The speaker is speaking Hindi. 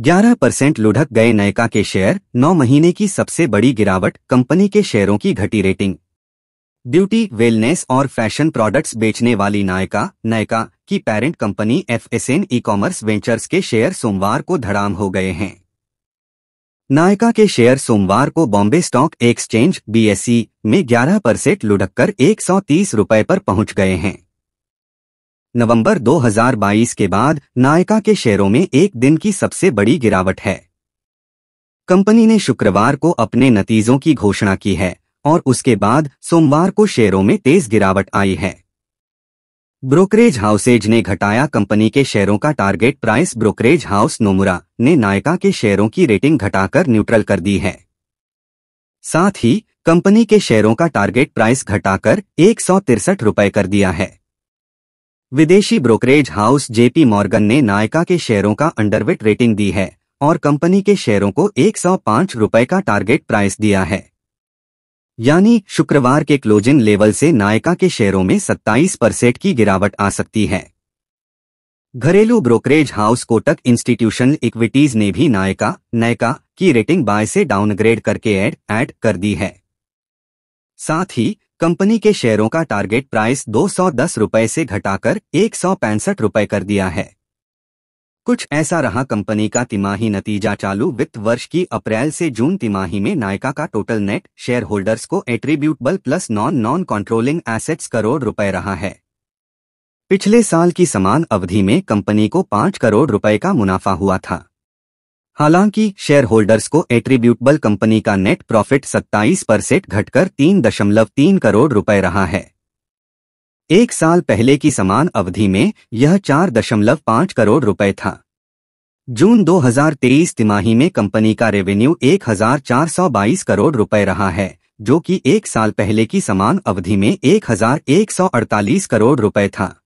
11 परसेंट लुढ़क गए नयका के शेयर 9 महीने की सबसे बड़ी गिरावट कंपनी के शेयरों की घटी रेटिंग ब्यूटी वेलनेस और फैशन प्रोडक्ट्स बेचने वाली नायका नायका की parent company FSN E commerce ventures के शेयर सोमवार को धड़ाम हो गए हैं नायका के शेयर सोमवार को बॉम्बे स्टॉक एक्सचेंज बीएसई में 11 परसेंट लुढ़ककर 130 रुपए पर पहुंच गए हैं नवंबर 2022 के बाद नायका के शेयरों में एक दिन की सबसे बड़ी गिरावट है कंपनी ने शुक्रवार को अपने नतीजों की घोषणा की है और उसके बाद सोमवार को शेयरों में तेज गिरावट आई है ब्रोकरेज हाउसेज ने घटाया कंपनी के शेयरों का target price brokerage house Nomura ने नायका के शेयरों की रेटिंग घटाकर न्यूट्रल कर दी है साथ ही कंपनी के शेयरों का टारगेट प्राइस घटाकर एक सौ कर दिया है विदेशी ब्रोकरेज हाउस जेपी मॉर्गन ने नायका के शेयरों का अंडरवेट रेटिंग दी है और कंपनी के शेयरों को एक सौ पांच रुपए का टारगेट प्राइस दिया है यानी शुक्रवार के क्लोजिंग लेवल से नायका के शेयरों में 27 परसेंट की गिरावट आ सकती है घरेलू brokerage house Kotak institutional equities ने भी नायका नायका की रेटिंग बाय से डाउनग्रेड करके एड एड कर दी है साथ ही कंपनी के शेयरों का टारगेट प्राइस दो सौ दस रुपए से घटाकर एक सौ पैंसठ रुपए कर दिया है कुछ ऐसा रहा कंपनी का तिमाही नतीजा चालू वित्त वर्ष की अप्रैल से जून तिमाही में नायका का टोटल नेट शेयर होल्डर्स को attributable plus non non controlling assets crore रुपए रहा है पिछले साल की समान अवधि में कंपनी को पांच करोड़ रुपए का मुनाफा हुआ था हालांकि शेयर होल्डर्स को एट्रीब्यूटबल कंपनी का नेट प्रॉफिट 27 परसेंट घटकर 3.3 करोड़ रुपए रहा है एक साल पहले की समान अवधि में यह 4.5 करोड़ रुपए था जून 2023 तिमाही में कंपनी का रेवेन्यू 1422 करोड़ रुपए रहा है जो कि एक साल पहले की समान अवधि में 1148 करोड़ रुपए था